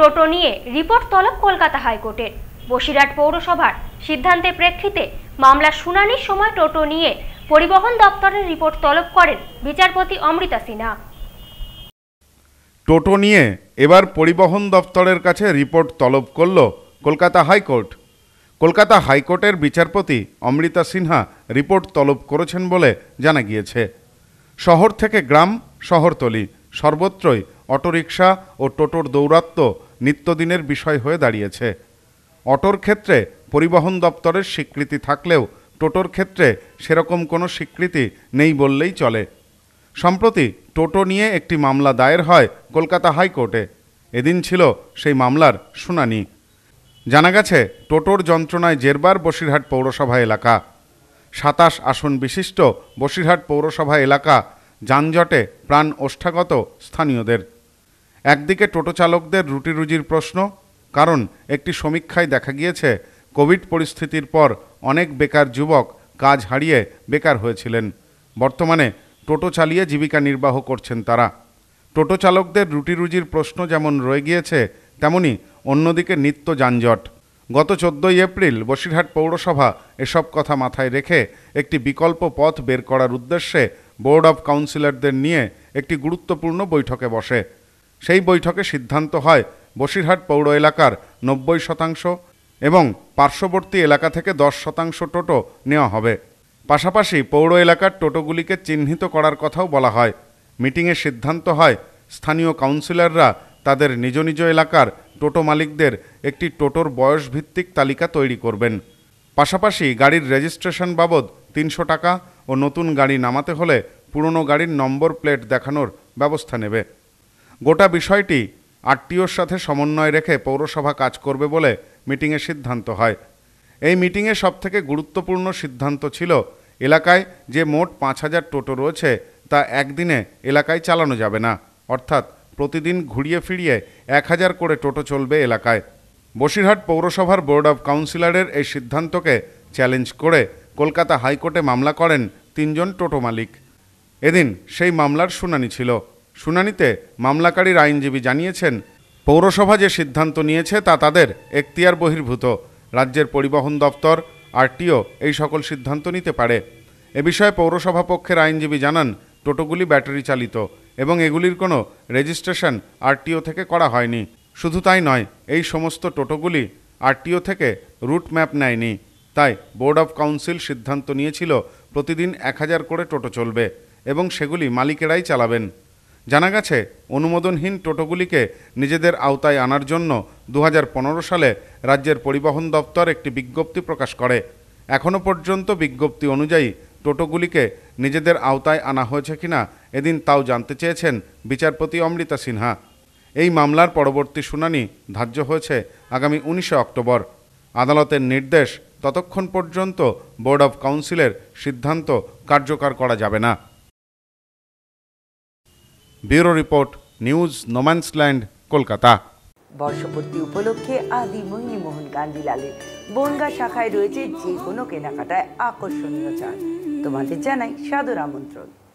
টোটো নিয়ে রিপোর্ট তলব কলকাতা হাইকোর্টের বসিরহাট পৌরসভার সিদ্ধান্তের প্রেক্ষিতে মামলার শুনানির সময় টোটো নিয়ে পরিবহন দপ্তরের রিপোর্ট তলব করেন বিচারপতি অমৃতা সিনহা টোটো নিয়ে এবার পরিবহন দপ্তরের কাছে রিপোর্ট তলব করল কলকাতা হাইকোর্ট কলকাতা হাইকোর্টের বিচারপতি অমৃতা সিনহা রিপোর্ট তলব করেছেন বলে জানা গিয়েছে শহর থেকে গ্রাম শহরতলি সর্বত্রই অটোরিকশা ও টোটোর দৌরাত্ম্য নিত্যদিনের বিষয় হয়ে দাঁড়িয়েছে অটোর ক্ষেত্রে পরিবহন দপ্তরের স্বীকৃতি থাকলেও টোটোর ক্ষেত্রে সেরকম কোনো স্বীকৃতি নেই বললেই চলে সম্প্রতি টোটো নিয়ে একটি মামলা দায়ের হয় কলকাতা হাইকোর্টে এদিন ছিল সেই মামলার শুনানি জানা গেছে টোটোর যন্ত্রণায় জেরবার বসিরহাট পৌরসভা এলাকা সাতাশ আসন বিশিষ্ট বসিরহাট পৌরসভা এলাকা যানজটে প্রাণ ওষ্ঠাগত স্থানীয়দের একদিকে টোটো চালকদের রুটি রুজির প্রশ্ন কারণ একটি সমীক্ষায় দেখা গিয়েছে কোভিড পরিস্থিতির পর অনেক বেকার যুবক কাজ হারিয়ে বেকার হয়েছিলেন বর্তমানে টোটো চালিয়ে জীবিকা নির্বাহ করছেন তারা টোটো চালকদের রুটি রুজির প্রশ্ন যেমন রয়ে গিয়েছে তেমনি অন্যদিকে নিত্য যানজট গত চোদ্দই এপ্রিল বসিরহাট পৌরসভা এসব কথা মাথায় রেখে একটি বিকল্প পথ বের করার উদ্দেশ্যে বোর্ড অব কাউন্সিলরদের নিয়ে একটি গুরুত্বপূর্ণ বৈঠকে বসে সেই বৈঠকে সিদ্ধান্ত হয় বসিরহাট পৌর এলাকার নব্বই শতাংশ এবং পার্শ্ববর্তী এলাকা থেকে দশ শতাংশ টোটো নেওয়া হবে পাশাপাশি পৌর এলাকার টোটোগুলিকে চিহ্নিত করার কথাও বলা হয় মিটিংয়ে সিদ্ধান্ত হয় স্থানীয় কাউন্সিলররা তাদের নিজ নিজ এলাকার টোটো মালিকদের একটি টোটোর বয়সভিত্তিক তালিকা তৈরি করবেন পাশাপাশি গাড়ির রেজিস্ট্রেশন বাবদ তিনশো টাকা ও নতুন গাড়ি নামাতে হলে পুরনো গাড়ির নম্বর প্লেট দেখানোর ব্যবস্থা নেবে গোটা বিষয়টি আরটিওর সাথে সমন্বয় রেখে পৌরসভা কাজ করবে বলে মিটিংয়ে সিদ্ধান্ত হয় এই মিটিংয়ে সবথেকে গুরুত্বপূর্ণ সিদ্ধান্ত ছিল এলাকায় যে মোট পাঁচ হাজার টোটো রয়েছে তা একদিনে এলাকায় চালানো যাবে না অর্থাৎ প্রতিদিন ঘুরিয়ে ফিরিয়ে এক হাজার করে টোটো চলবে এলাকায় বসিরহাট পৌরসভার বোর্ড অব কাউন্সিলরের এই সিদ্ধান্তকে চ্যালেঞ্জ করে কলকাতা হাইকোর্টে মামলা করেন তিনজন টোটো মালিক এদিন সেই মামলার শুনানি ছিল শুনানিতে মামলাকারীর আইনজীবী জানিয়েছেন পৌরসভা যে সিদ্ধান্ত নিয়েছে তা তাদের এখতিয়ার বহির্ভূত রাজ্যের পরিবহন দপ্তর আরটিও এই সকল সিদ্ধান্ত নিতে পারে এ বিষয়ে পৌরসভা পক্ষের আইনজীবী জানান টোটোগুলি ব্যাটারি চালিত এবং এগুলির কোনো রেজিস্ট্রেশন আরটিও থেকে করা হয়নি শুধু তাই নয় এই সমস্ত টোটোগুলি আরটিও থেকে রুট ম্যাপ নেয়নি তাই বোর্ড অব কাউন্সিল সিদ্ধান্ত নিয়েছিল প্রতিদিন এক হাজার করে টোটো চলবে এবং সেগুলি মালিকেরাই চালাবেন জানা গেছে অনুমোদনহীন টোটোগুলিকে নিজেদের আওতায় আনার জন্য দু সালে রাজ্যের পরিবহন দপ্তর একটি বিজ্ঞপ্তি প্রকাশ করে এখনও পর্যন্ত বিজ্ঞপ্তি অনুযায়ী টোটোগুলিকে নিজেদের আওতায় আনা হয়েছে কিনা এদিন তাও জানতে চেয়েছেন বিচারপতি অমৃতা সিনহা এই মামলার পরবর্তী শুনানি ধার্য হয়েছে আগামী উনিশে অক্টোবর আদালতের নির্দেশ ততক্ষণ পর্যন্ত বোর্ড অব কাউন্সিলের সিদ্ধান্ত কার্যকর করা যাবে না bureau report news no man's land Kolkata বর্ষপূর্তি উপলক্ষে আদি মোহন গান্ধীলালে বনগা শাখায় রয়েছে যে কোনো কেনাকাটায় আকর্ষণীয় চান তোমাদের জানাই সাদর আমন্ত্রণ